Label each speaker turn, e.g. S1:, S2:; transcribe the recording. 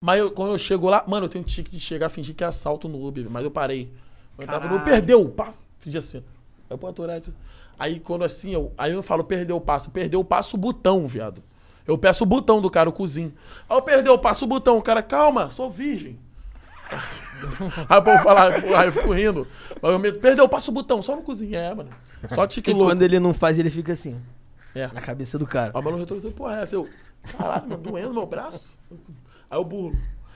S1: Mas eu, quando eu chego lá, mano, eu tenho um tique de chegar a fingir que é assalto no Uber, mas eu parei. Eu tava falando, perdeu, passo. Fingi assim. Eu pô, Tourette. Aí quando assim, eu, aí eu falo, perdeu o passo. Perdeu o passo, o botão, viado. Eu peço o botão do cara, o cozinho. Aí eu oh, perdeu o passo, o botão. O cara, calma, sou virgem.
S2: aí o povo fala, aí eu fico
S1: rindo. Mas eu meto, perdeu, passo o botão, só no cozinho. É, mano. Só tique louco. E quando
S3: ele não faz, ele fica assim.
S1: É. Na
S4: cabeça do cara. Aí o maluco retornou, é porra, é seu. Caralho, mano, doendo meu braço. Aí eu burlo.